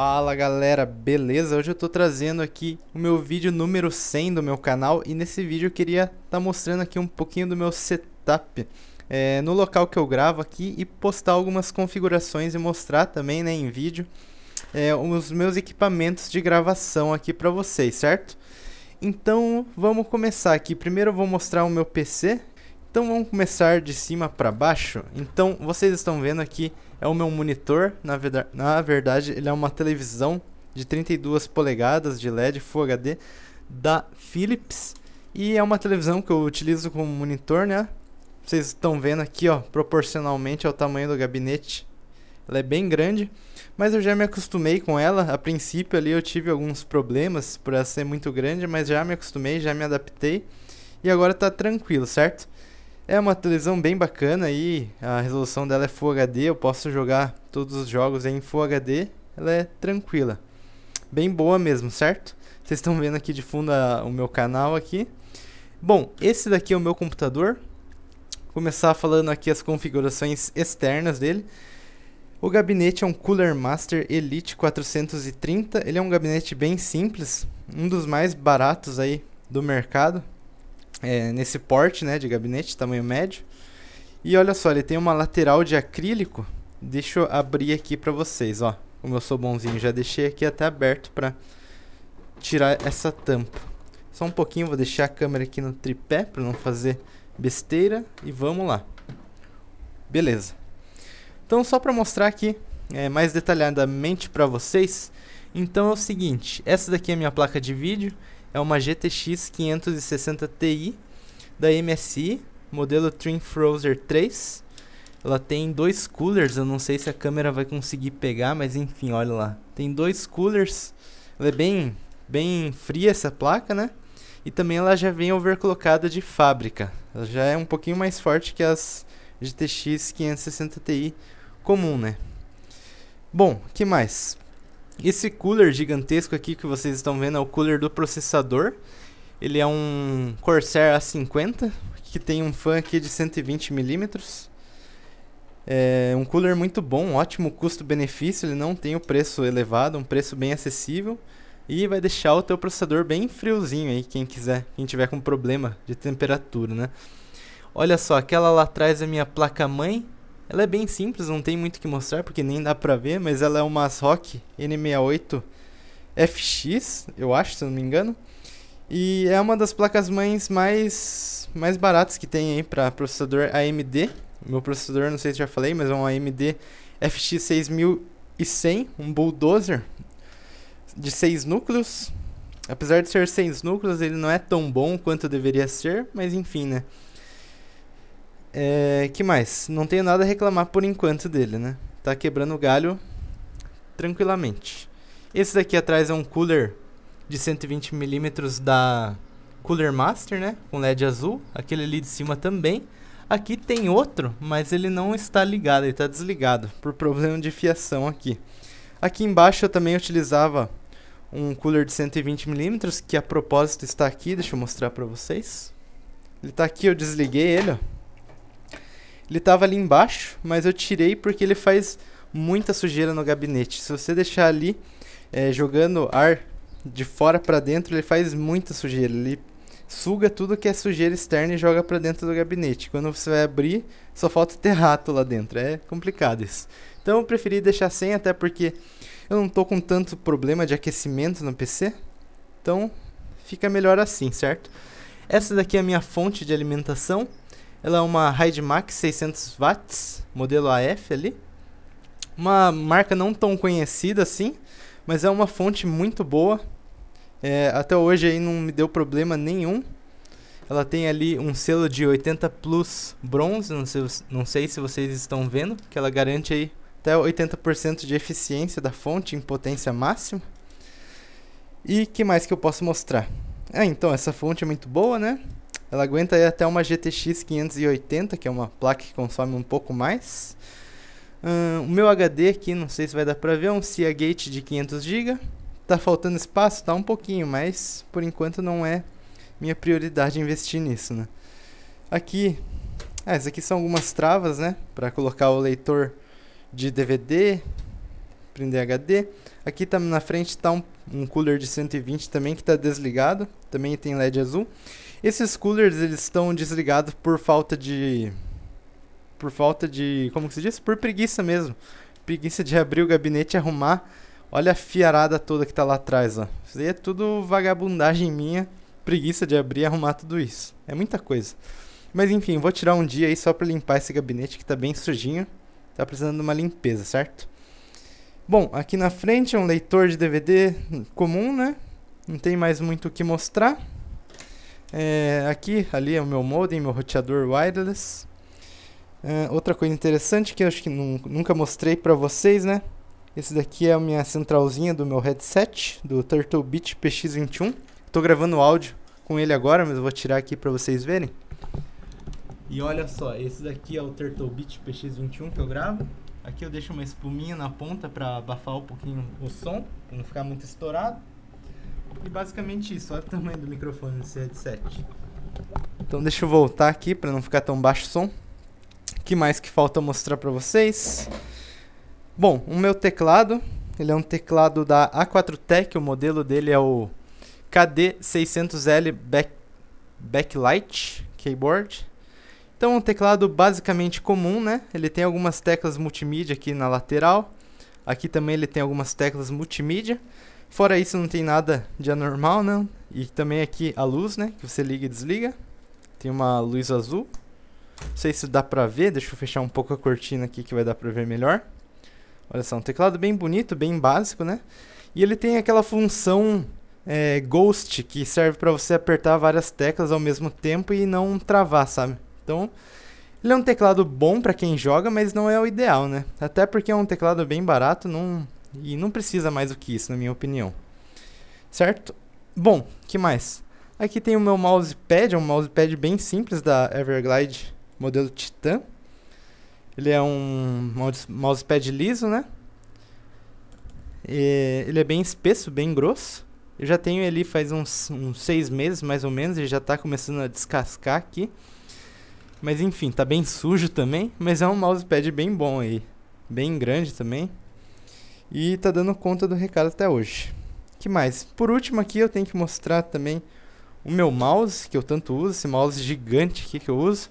Fala galera, beleza? Hoje eu tô trazendo aqui o meu vídeo número 100 do meu canal e nesse vídeo eu queria estar tá mostrando aqui um pouquinho do meu setup é, no local que eu gravo aqui e postar algumas configurações e mostrar também né, em vídeo é, os meus equipamentos de gravação aqui para vocês, certo? Então vamos começar aqui, primeiro eu vou mostrar o meu PC, então vamos começar de cima para baixo, então vocês estão vendo aqui é o meu monitor, na, na verdade ele é uma televisão de 32 polegadas de LED Full HD da Philips e é uma televisão que eu utilizo como monitor, né? Vocês estão vendo aqui, ó, proporcionalmente ao tamanho do gabinete. Ela é bem grande, mas eu já me acostumei com ela. A princípio ali eu tive alguns problemas por ela ser muito grande, mas já me acostumei, já me adaptei e agora tá tranquilo, certo? É uma televisão bem bacana aí, a resolução dela é Full HD, eu posso jogar todos os jogos em Full HD, ela é tranquila. Bem boa mesmo, certo? Vocês estão vendo aqui de fundo a, o meu canal aqui. Bom, esse daqui é o meu computador. Vou começar falando aqui as configurações externas dele. O gabinete é um Cooler Master Elite 430. Ele é um gabinete bem simples, um dos mais baratos aí do mercado é, nesse porte né, de gabinete, tamanho médio. E olha só, ele tem uma lateral de acrílico. Deixa eu abrir aqui para vocês, ó. Como eu sou bonzinho, já deixei aqui até aberto para tirar essa tampa. Só um pouquinho, vou deixar a câmera aqui no tripé para não fazer besteira e vamos lá. Beleza. Então só para mostrar aqui é, mais detalhadamente para vocês, então é o seguinte, essa daqui é a minha placa de vídeo, é uma GTX 560 Ti da MSI, modelo Trim Frozer 3. Ela tem dois coolers, eu não sei se a câmera vai conseguir pegar, mas enfim, olha lá. Tem dois coolers. Ela é bem, bem fria essa placa, né? E também ela já vem overclockada de fábrica. Ela já é um pouquinho mais forte que as GTX 560 Ti comum, né? Bom, que mais? Esse cooler gigantesco aqui que vocês estão vendo é o cooler do processador. Ele é um Corsair A50 que tem um fan aqui de 120 mm. É um cooler muito bom, ótimo custo-benefício, ele não tem o um preço elevado, um preço bem acessível e vai deixar o teu processador bem friozinho aí, quem quiser, quem tiver com problema de temperatura, né? Olha só, aquela lá atrás é minha placa-mãe, ela é bem simples, não tem muito o que mostrar, porque nem dá pra ver, mas ela é uma ASRock N68 FX, eu acho, se não me engano. E é uma das placas-mães mais, mais baratas que tem aí para processador AMD. meu processador, não sei se já falei, mas é um AMD FX 6100, um bulldozer de 6 núcleos. Apesar de ser 6 núcleos, ele não é tão bom quanto deveria ser, mas enfim, né? É, que mais? Não tenho nada a reclamar por enquanto dele, né? Tá quebrando o galho tranquilamente. Esse daqui atrás é um cooler de 120mm da Cooler Master, né? Com LED azul. Aquele ali de cima também. Aqui tem outro, mas ele não está ligado, ele está desligado. Por problema de fiação aqui. Aqui embaixo eu também utilizava um cooler de 120mm, que a propósito está aqui. Deixa eu mostrar para vocês. Ele está aqui, eu desliguei ele, ó. Ele tava ali embaixo, mas eu tirei porque ele faz muita sujeira no gabinete. Se você deixar ali é, jogando ar de fora para dentro, ele faz muita sujeira. Ele suga tudo que é sujeira externa e joga para dentro do gabinete. Quando você vai abrir, só falta ter rato lá dentro. É complicado isso. Então eu preferi deixar sem, até porque eu não tô com tanto problema de aquecimento no PC. Então fica melhor assim, certo? Essa daqui é a minha fonte de alimentação. Ela é uma Max 600 watts, modelo AF ali. Uma marca não tão conhecida assim, mas é uma fonte muito boa. É, até hoje aí não me deu problema nenhum. Ela tem ali um selo de 80 Plus bronze, não sei, não sei se vocês estão vendo, que ela garante aí até 80% de eficiência da fonte em potência máxima. E que mais que eu posso mostrar? Ah, então, essa fonte é muito boa, né? Ela aguenta aí até uma GTX 580, que é uma placa que consome um pouco mais. o meu HD aqui, não sei se vai dar pra ver, é um Cia Gate de 500GB. Tá faltando espaço? Tá um pouquinho, mas por enquanto não é minha prioridade investir nisso, né? Aqui, ah, essas aqui são algumas travas, né? Pra colocar o leitor de DVD, prender HD. Aqui tá, na frente tá um, um cooler de 120 também que tá desligado, também tem LED azul. Esses coolers eles estão desligados por falta de por falta de, como que se diz? Por preguiça mesmo. Preguiça de abrir o gabinete e arrumar. Olha a fiarada toda que tá lá atrás, ó. Isso aí é tudo vagabundagem minha, preguiça de abrir e arrumar tudo isso. É muita coisa. Mas enfim, vou tirar um dia aí só para limpar esse gabinete que tá bem sujinho. Tá precisando de uma limpeza, certo? Bom, aqui na frente é um leitor de DVD comum, né? Não tem mais muito o que mostrar. É, aqui, ali é o meu modem, meu roteador wireless. É, outra coisa interessante que eu acho que nunca mostrei para vocês, né? Esse daqui é a minha centralzinha do meu headset, do Turtle Beach PX21. Tô gravando áudio com ele agora, mas eu vou tirar aqui para vocês verem. E olha só, esse daqui é o Turtle Beach PX21 que eu gravo. Aqui eu deixo uma espuminha na ponta para abafar um pouquinho o som, para não ficar muito estourado. E basicamente isso, olha o tamanho do microfone desse headset. É então deixa eu voltar aqui para não ficar tão baixo o som. O que mais que falta mostrar para vocês? Bom, o meu teclado, ele é um teclado da A4Tech, o modelo dele é o KD600L Back, Backlight Keyboard. Então, é um teclado basicamente comum, né? Ele tem algumas teclas multimídia aqui na lateral. Aqui também ele tem algumas teclas multimídia. Fora isso, não tem nada de anormal, não. E também aqui a luz, né? Que você liga e desliga. Tem uma luz azul. Não sei se dá pra ver. Deixa eu fechar um pouco a cortina aqui que vai dar pra ver melhor. Olha só, um teclado bem bonito, bem básico, né? E ele tem aquela função é, Ghost, que serve para você apertar várias teclas ao mesmo tempo e não travar, sabe? Então, ele é um teclado bom para quem joga, mas não é o ideal, né? Até porque é um teclado bem barato, não, e não precisa mais do que isso, na minha opinião. Certo? Bom, que mais? Aqui tem o meu mousepad, é um mousepad bem simples da Everglide, modelo Titan. Ele é um mousepad liso, né? E ele é bem espesso, bem grosso. Eu já tenho ele faz uns, uns seis meses, mais ou menos, ele já está começando a descascar aqui. Mas enfim, tá bem sujo também, mas é um mousepad bem bom aí. Bem grande também. E tá dando conta do recado até hoje. que mais? Por último aqui eu tenho que mostrar também o meu mouse, que eu tanto uso, esse mouse gigante aqui que eu uso.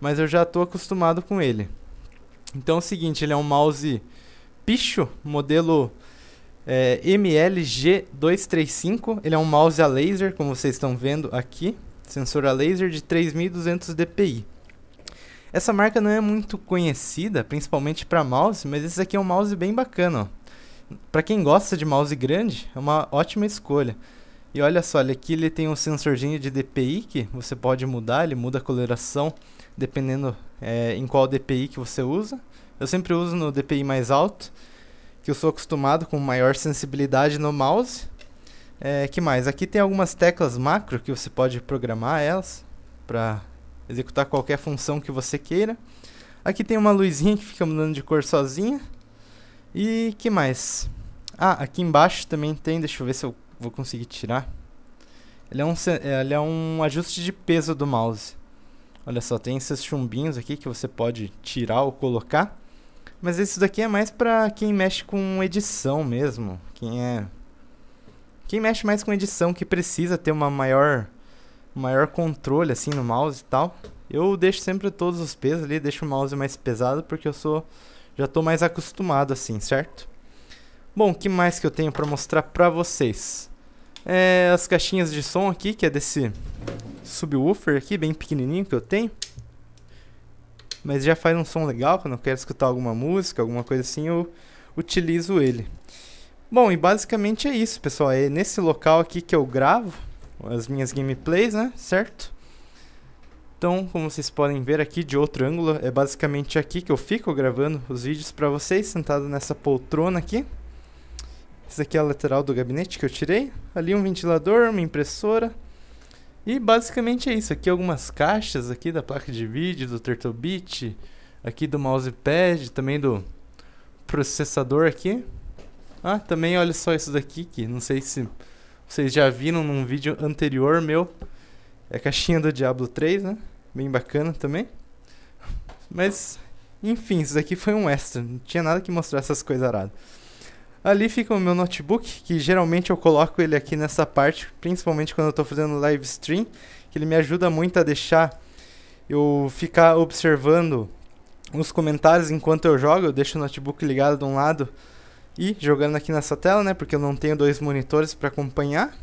Mas eu já estou acostumado com ele. Então é o seguinte, ele é um mouse Picho, modelo é, eh, MLG235. Ele é um mouse a laser, como vocês estão vendo aqui. Sensor a laser de 3200 dpi. Essa marca não é muito conhecida, principalmente para mouse, mas esse aqui é um mouse bem bacana. Para quem gosta de mouse grande, é uma ótima escolha. E olha só, aqui ele tem um sensorzinho de DPI que você pode mudar, ele muda a coloração dependendo é, em qual DPI que você usa. Eu sempre uso no DPI mais alto, que eu sou acostumado com maior sensibilidade no mouse. É, que mais? Aqui tem algumas teclas macro que você pode programar elas para executar qualquer função que você queira. Aqui tem uma luzinha que fica mudando de cor sozinha. E que mais? Ah, aqui embaixo também tem, deixa eu ver se eu vou conseguir tirar. Ele é um, eh, ele é um ajuste de peso do mouse. Olha só, tem esses chumbinhos aqui que você pode tirar ou colocar. Mas isso daqui é mais pra quem mexe com edição mesmo. Quem é... Quem mexe mais com edição, que precisa ter uma maior maior controle assim no mouse e tal. Eu deixo sempre todos os pesos ali, deixo o mouse mais pesado porque eu sou já tô mais acostumado assim, certo? Bom, o que mais que eu tenho para mostrar para vocês? É as caixinhas de som aqui, que é desse subwoofer aqui, bem pequenininho que eu tenho. Mas já faz um som legal, quando eu quero escutar alguma música, alguma coisa assim, eu utilizo ele. Bom, e basicamente é isso, pessoal. É nesse local aqui que eu gravo as minhas gameplays, né? Certo? Então, como vocês podem ver aqui de outro ângulo, é basicamente aqui que eu fico gravando os vídeos para vocês, sentado nessa poltrona aqui. Essa aqui é a lateral do gabinete que eu tirei. Ali um ventilador, uma impressora. E basicamente é isso. Aqui algumas caixas aqui da placa de vídeo, do Turtlebit, aqui do mousepad, também do processador aqui. Ah, também olha só isso daqui que não sei se vocês já viram num vídeo anterior meu. É a caixinha do Diablo 3, né? Bem bacana também. Mas, enfim, isso daqui foi um extra. Não tinha nada que mostrar essas coisas aradas. Ali fica o meu notebook, que geralmente eu coloco ele aqui nessa parte, principalmente quando eu estou fazendo live stream, que ele me ajuda muito a deixar eu ficar observando os comentários enquanto eu jogo. Eu deixo o notebook ligado de um lado e jogando aqui nessa tela, né, porque eu não tenho dois monitores para acompanhar.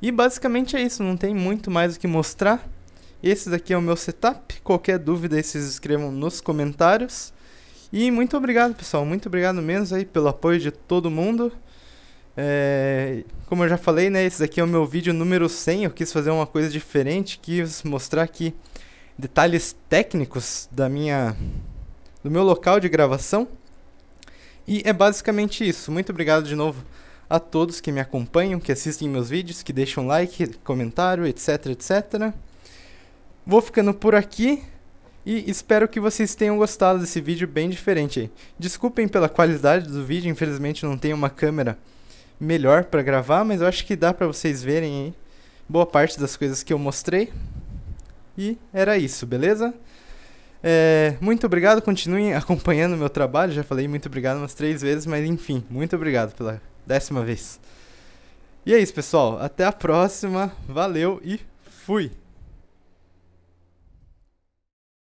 E basicamente é isso, não tem muito mais o que mostrar. Esse daqui é o meu setup, qualquer dúvida vocês escrevam nos comentários. E muito obrigado pessoal, muito obrigado mesmo aí pelo apoio de todo mundo. É, como eu já falei, né, esse daqui é o meu vídeo número 100, eu quis fazer uma coisa diferente, quis mostrar aqui detalhes técnicos da minha, do meu local de gravação. E é basicamente isso. Muito obrigado de novo a todos que me acompanham, que assistem meus vídeos, que deixam like, comentário, etc, etc. Vou ficando por aqui e espero que vocês tenham gostado desse vídeo bem diferente. Desculpem pela qualidade do vídeo, infelizmente não tenho uma câmera melhor para gravar, mas eu acho que dá para vocês verem aí boa parte das coisas que eu mostrei. E era isso, beleza? É, muito obrigado, continuem acompanhando o meu trabalho. Já falei muito obrigado umas três vezes, mas enfim, muito obrigado pela décima vez. E é isso, pessoal. Até a próxima. Valeu e fui!